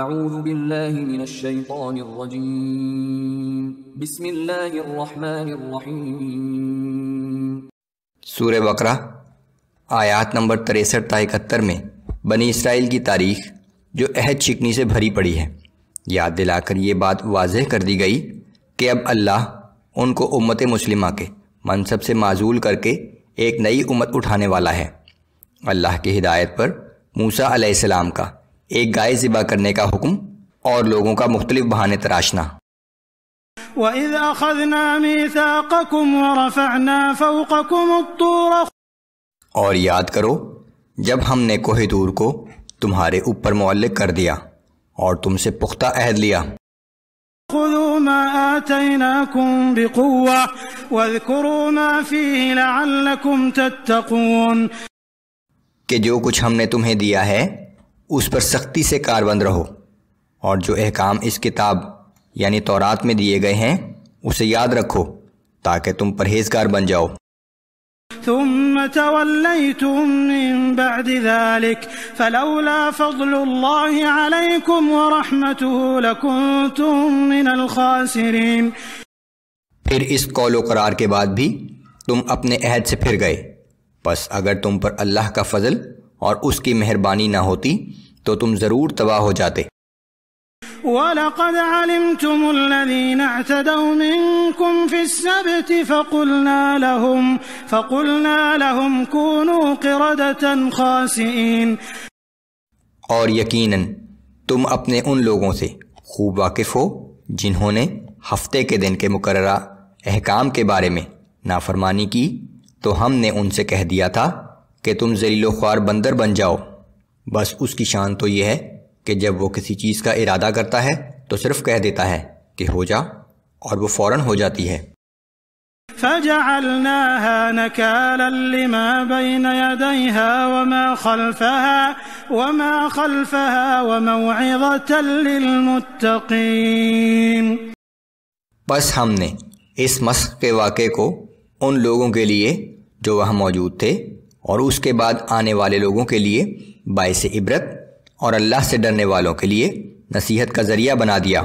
أعوذ بالله من الشيطان الرجيم بسم الله الرحمन الرحيم सूर्य बकरा आयात नंबर तिरसठ ता इकहत्तर में बनी इसराइल की तारीख जो अहद शिकनी से भरी पड़ी है याद दिलाकर ये बात वाजह कर दी गई कि अब अल्लाह उनको उम्मत मुस्लिमा के मनसब से माजूल करके एक नई उम्मत उठाने वाला है अल्लाह की हिदायत पर मूसा अलैहिस्सलाम का एक गाय ज़िबा करने का हुक्म और लोगों का मुख्तलिफ बहाने तराशना और याद करो जब हमने कोहे दूर को तुम्हारे ऊपर मोल कर दिया और तुमसे पुख्ता अहद लिया कि जो कुछ हमने तुम्हें दिया है उस पर सख्ती से कारबंद रहो और जो अहकाम इस किताब यानी तौरात में दिए गए हैं उसे याद रखो ताकि तुम परहेजगार बन जाओ ثم توليتم من بعد ذلك فلولا فضل الله عليكم ورحمته لكنتم من الخاسرين फिर इस कौलो करार के बाद भी तुम अपने अहद से फिर गए बस अगर तुम पर अल्लाह का फजल और उसकी मेहरबानी ना होती तो तुम जरूर तबाह हो जाते और यकीनन तुम अपने उन लोगों से खूब वाकिफ हो जिन्होंने हफ्ते के दिन के मुकर अहकाम के बारे में नाफरमानी की तो हमने उनसे कह दिया था कि तुम जलीलो ख्वार बंदर बन जाओ बस उसकी शान तो यह है कि जब वो किसी चीज़ का इरादा करता है तो सिर्फ कह देता है कि हो जा और वो फौरन हो जाती है बस हमने इस मस्क के वाक़े को उन लोगों के लिए जो वहाँ मौजूद थे और उसके बाद आने वाले लोगों के लिए बायस इबरत और अल्लाह से डरने वालों के लिए नसीहत का जरिया बना दिया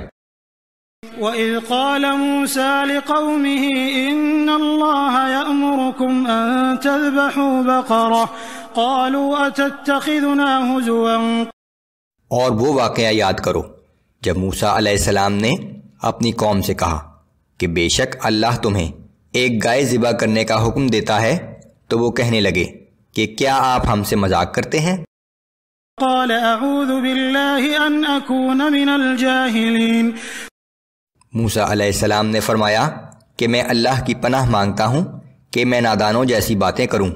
لِقَوْمِهِ إِنَّ اللَّهَ يَأْمُرُكُمْ أَن تَذْبَحُوا بَقَرَةً قَالُوا أَتَتَّخِذُنَا هُزُوًا اور وہ واقعہ یاد کرو جب याद करो जब मूसा اپنی ने अपनी कौम से कहा कि बेशक अल्लाह तुम्हें एक गाय ज़िबा करने का हुक्म देता है तो वो कहने लगे कि क्या आप हमसे मजाक करते हैं मूसा अलैहिस्सलाम ने फरमाया कि मैं अल्लाह की पनाह मांगता हूँ कि मैं नादानों जैसी बातें करूँ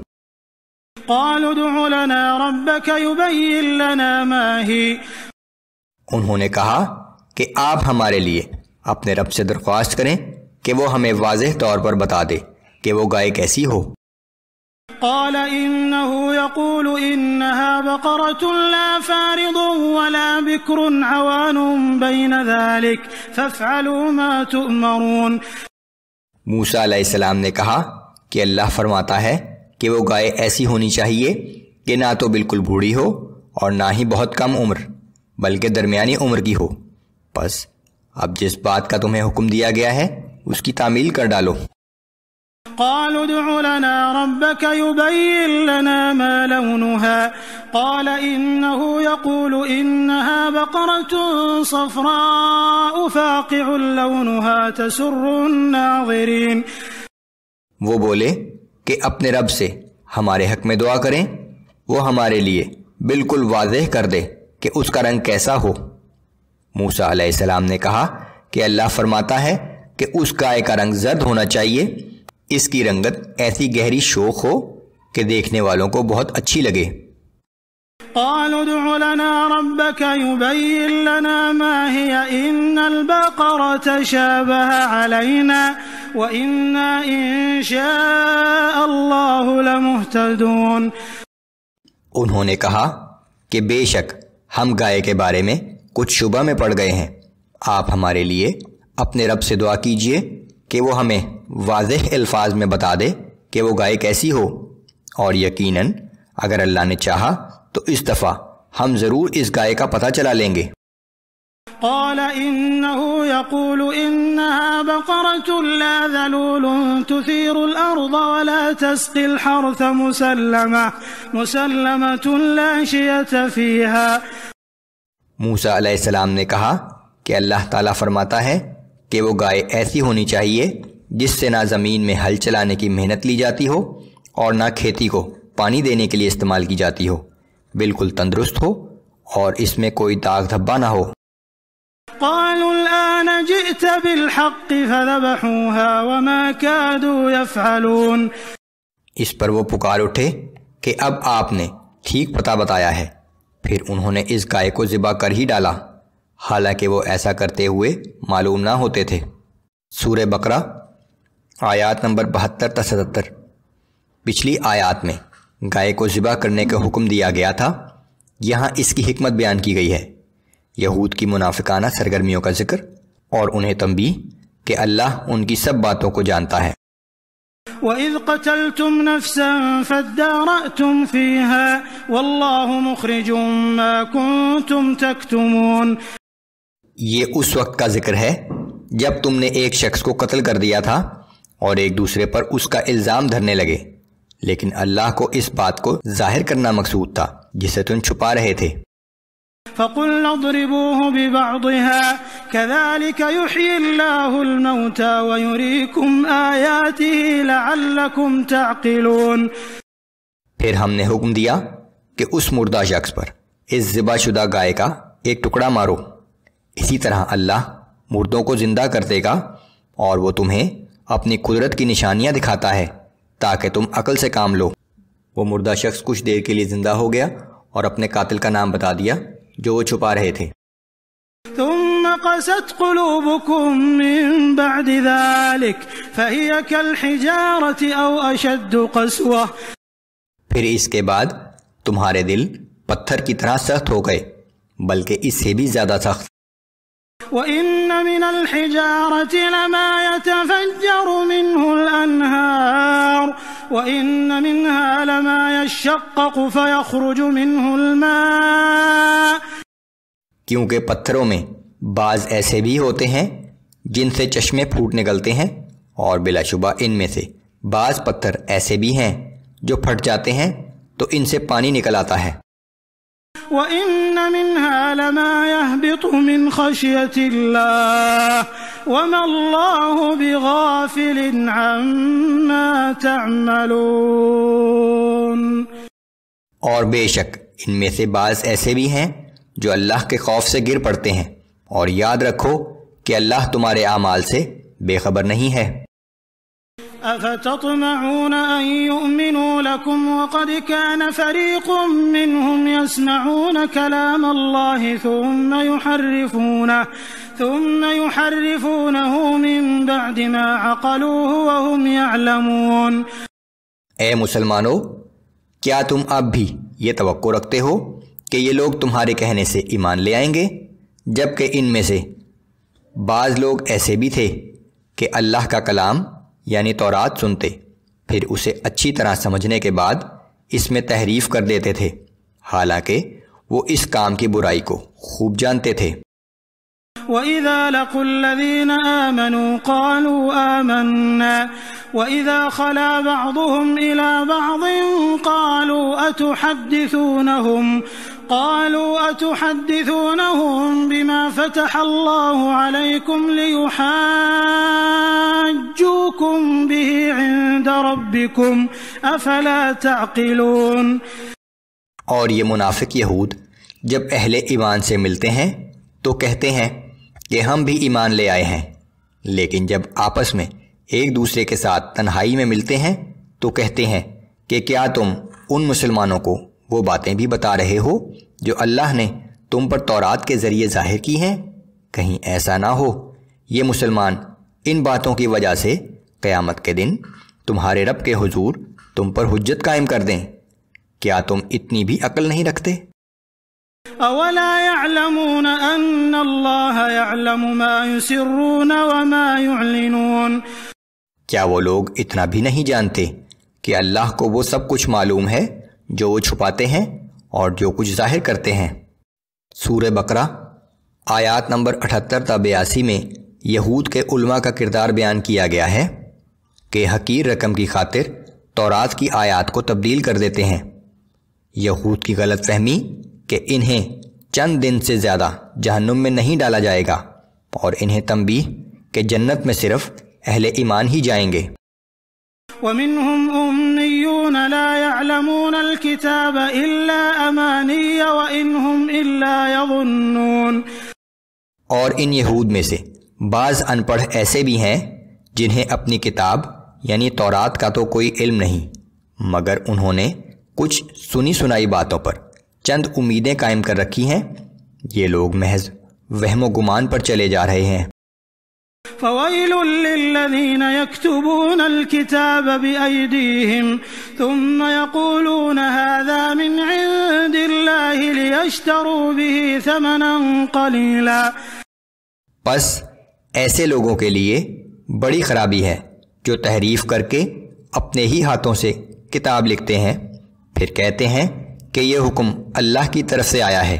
उन्होंने कहा कि आप हमारे लिए अपने रब से दरख्वास्त करें कि वो हमें वाजह तौर पर बता दे कि वो गाय कैसी हो قال إنه يقول إنها بقرة لا فارض ولا بكر عوان بين ذلك فافعلوا ما تؤمرون موسا علیہ السلام نے کہا کہ اللہ فرماتا ہے کہ وہ گائے ایسی ہونی چاہیے کہ نہ تو بالکل بوڑھی ہو اور نہ ہی بہت کم عمر بلکہ درمیانی عمر کی ہو بس اب جس بات کا تمہیں حکم دیا گیا ہے اس کی تعمیل کر ڈالو قالوا ادْعُ لنا ربك يبين لنا ما لونها قال إنه يقول إنها بقرة صفراء فاقع لونها تسر الناظرين वो बोले कि अपने रब से हमारे हक में दुआ करें वो हमारे लिए बिल्कुल वाजह कर दे कि उसका रंग कैसा हो मूसा अलैहिस्सलाम ने कहा कि अल्लाह फरमाता है कि उस गाय का रंग जर्द होना चाहिए इसकी रंगत ऐसी गहरी शोक हो कि देखने वालों को बहुत अच्छी लगे قالوا ادع لنا ربك يبين لنا ما هي تشابه علينا شاء الله لمهتدون उन्होंने कहा कि बेशक हम गाय के बारे में कुछ शुबा में पड़ गए हैं आप हमारे लिए अपने रब से दुआ कीजिए कि वो हमें वाज अल्फाज में बता दे कि वो गाय कैसी हो और यकीनन अगर अल्लाह ने चाहा तो इस दफ़ा हम ज़रूर इस गाय का पता चला लेंगे قال انه يقول انها بقره لا ذلول تثير الارض ولا تسقي الحرث مسلمه مسلمه لا شية فيها موسى عليه السلام نے کہا کہ اللہ تعالی فرماتا ہے कि वो गाय ऐसी होनी चाहिए जिससे ना ज़मीन में हल चलाने की मेहनत ली जाती हो और ना खेती को पानी देने के लिए इस्तेमाल की जाती हो बिल्कुल तंदुरुस्त हो और इसमें कोई दाग धब्बा ना हो इस पर वो पुकार उठे कि अब आपने ठीक पता बताया है फिर उन्होंने इस गाय को ज़िबा कर ही डाला हालांकि वो ऐसा करते हुए मालूम ना होते थे सूर्य बकरा आयात नंबर बहत्तर तक सतहत्तर पिछली आयात में गाय को ज़िबा करने का हुक्म दिया गया था यहाँ इसकी हमत बयान की गई है यहूद की मुनाफिकाना सरगर्मियों का जिक्र और उन्हें तंबी कि अल्लाह उनकी सब बातों को जानता है وَإِذْ قَتَلْتُمْ نَفْسًا فادارأتم فِيهَا وَاللَّهُ مُخْرِجٌ ما كنتم تَكْتُمُونَ ये उस वक्त का जिक्र है जब तुमने एक शख्स को कत्ल कर दिया था और एक दूसरे पर उसका इल्ज़ाम धरने लगे लेकिन अल्लाह को इस बात को जाहिर करना मकसूद था जिसे तुम छुपा रहे थे फिर हमने हुक्म दिया कि उस मुर्दा शख्स पर इस जिबाशुदा गाय का एक टुकड़ा मारो इसी तरह अल्लाह मुर्दों को ज़िंदा कर देगा और वो तुम्हें अपनी कुदरत की निशानियाँ दिखाता है ताकि तुम अकल से काम लो वो मुर्दा शख्स कुछ देर के लिए ज़िंदा हो गया और अपने कातिल का नाम बता दिया जो वो छुपा रहे थे قست قلوبكم من بعد ذلك فهي كالحجارة أو أشد قسوة फिर इसके बाद तुम्हारे दिल पत्थर की तरह सख्त हो गए बल्कि इससे भी ज्यादा सख्त وإن من الحجارة لما يتفجر منه الأنهار وإن منها لما يشقق فيخرج منه الماء क्योंकि पत्थरों में बाज ऐसे भी होते हैं जिनसे चश्मे फूट निकलते हैं और बिलाशुबा इनमें से बाज पत्थर ऐसे भी हैं जो फट जाते हैं तो इनसे पानी निकल आता है وإن منها لما يهبط من خشية الله وما الله بغافل عما تعملون और बेशक इनमें से बाज ऐसे भी हैं जो अल्लाह के खौफ से गिर पड़ते हैं और याद रखो कि अल्लाह तुम्हारे आमाल से बेखबर नहीं है أفتطمعون أن يؤمنوا لكم وقد كان فريق منهم يسمعون كلام الله ثم يحرفونه ثم يحرفونه من بعد ما عقلوه وهم يعلمون اے مسلمانوں کیا تم اب بھی یہ توقع رکھتے ہو کہ یہ لوگ تمہارے کہنے سے ایمان لے آئیں گے جبکہ ان میں سے بعض لوگ ایسے بھی تھے کہ اللہ کا کلام यानी तौरात सुनते फिर उसे अच्छी तरह समझने के बाद इसमें तहरीफ कर देते थे हालांकि वो इस काम की बुराई को खूब जानते थे وإذا لقوا الذين آمنوا قالوا آمنا وإذا خلا بعضهم إلى بعض قالوا أتحدثونهم قالوا أتحدثونهم بما فتح الله عليكم ليحاجوكم به عند ربكم أفلا تعقلون और ये मुनाफिक यहूद जब अहले ईमान से मिलते हैं तो कहते हैं कि हम भी ईमान ले आए हैं लेकिन जब आपस में एक दूसरे के साथ तन्हाई में मिलते हैं तो कहते हैं कि क्या तुम उन मुसलमानों को वो बातें भी बता रहे हो जो अल्लाह ने तुम पर तौरात के ज़रिए जाहिर की हैं कहीं ऐसा ना हो ये मुसलमान इन बातों की वजह से क़यामत के दिन तुम्हारे रब के हुजूर तुम पर हुज्जत कायम कर दें क्या तुम इतनी भी अकल नहीं रखते أولا يعلمون أن الله يعلم ما يسرون وما يعلنون क्या वो लोग इतना भी नहीं जानते कि अल्लाह को वो सब कुछ मालूम है जो वो छुपाते हैं और जो कुछ जाहिर करते हैं सूर बकरा आयात नंबर अठहत्तर तब बयासी में यहूद के उल्मा का किरदार बयान किया गया है कि हकीर रकम की खातिर तौरात की आयात को तब्दील कर देते हैं यहूद की गलत फहमी कि इन्हें चंद दिन से ज़्यादा जहन्नुम में नहीं डाला जाएगा और इन्हें तंबी के जन्नत में सिर्फ अहले ईमान ही जाएंगे ومنهم أميون لا يعلمون الكتاب إلا أماني وإن هم إلا يظنون और इन यहूद में से बाज़ अनपढ़ ऐसे भी हैं जिन्हें अपनी किताब यानी तौरात का तो कोई इल्म नहीं मगर उन्होंने कुछ सुनी सुनाई बातों पर चंद उम्मीदें कायम कर रखी हैं ये लोग महज वहमो गुमान पर चले जा रहे हैं فويل للذين يكتبون الكتاب بأيديهم ثم يقولون هذا من عند الله ليشتروا به ثمنا قليلا बस ऐसे लोगों के लिए बड़ी खराबी है जो तहरीफ करके अपने ही हाथों से किताब लिखते हैं फिर कहते हैं कि यह हुक्म अल्लाह की तरफ से आया है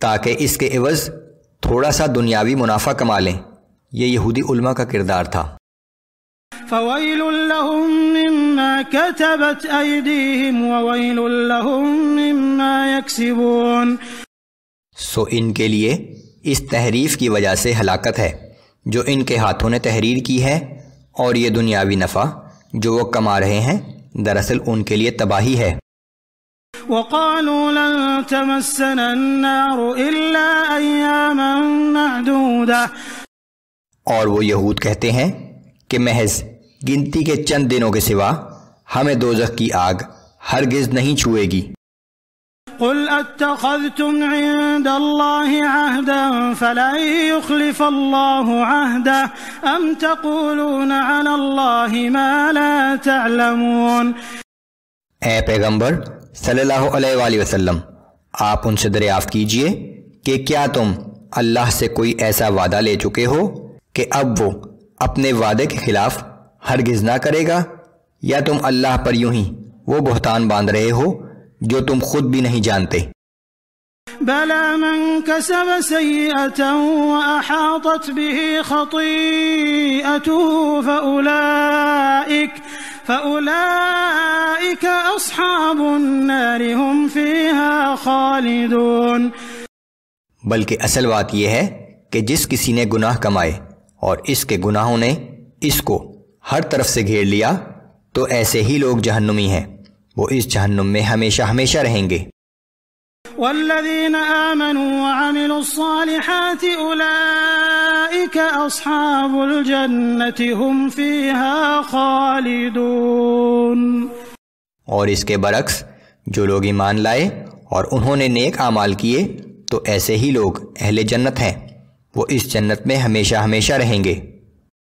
ताकि इसके एवज़ थोड़ा सा दुनियावी मुनाफा कमा लें ये यहूदी उलमा का किरदार था सो इनके लिए इस तहरीफ की वजह से हलाकत है जो इनके हाथों ने तहरीर की है और ये दुनियावी नफ़ा जो वो कमा रहे हैं दरअसल उनके लिए तबाही है और वो यहूद कहते हैं कि महज गिनती के चंद दिनों के सिवा हमें दोजख की आग हरगिज नहीं छुएगी قل اتخذتم عند الله عهدا فلن يخلف الله عهده أم تقولون على الله ما لا تعلمون اے پیغمبر صلی اللہ علیہ सल्लल्लाहु وسلم वसल्लम ان سے دریافت کیجئے کہ کیا تم اللہ سے کوئی ایسا وعدہ لے چکے ہو कि अब वो अपने वादे के खिलाफ हरगिज ना करेगा या तुम अल्लाह पर यूं ही वो बहतान बांध रहे हो जो तुम खुद भी नहीं जानते बल्कि असल बात यह है कि जिस किसी ने गुनाह कमाए और इसके गुनाहों ने इसको हर तरफ से घेर लिया तो ऐसे ही लोग जहन्नुमी हैं वो इस जहन्नुम में हमेशा हमेशा रहेंगे और इसके बरक्स जो लोग ईमान लाए और उन्होंने नेक आमाल किए तो ऐसे ही लोग अहले जन्नत हैं वो इस जन्नत में हमेशा हमेशा रहेंगे